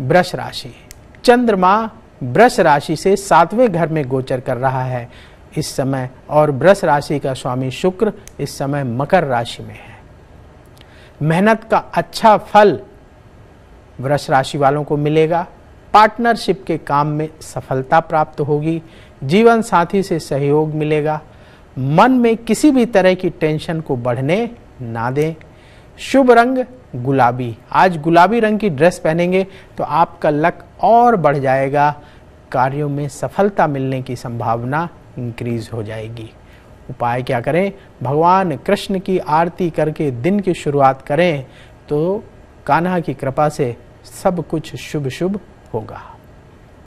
वृष राशि चंद्रमा वृष राशि से सातवें घर में गोचर कर रहा है इस समय और वृष राशि का स्वामी शुक्र इस समय मकर राशि में है मेहनत का अच्छा फल वृष राशि वालों को मिलेगा पार्टनरशिप के काम में सफलता प्राप्त होगी जीवन साथी से सहयोग मिलेगा मन में किसी भी तरह की टेंशन को बढ़ने ना दें शुभ रंग गुलाबी आज गुलाबी रंग की ड्रेस पहनेंगे तो आपका लक और बढ़ जाएगा कार्यों में सफलता मिलने की संभावना इंक्रीज हो जाएगी उपाय क्या करें भगवान कृष्ण की आरती करके दिन की शुरुआत करें तो कान्हा की कृपा से सब कुछ शुभ शुभ होगा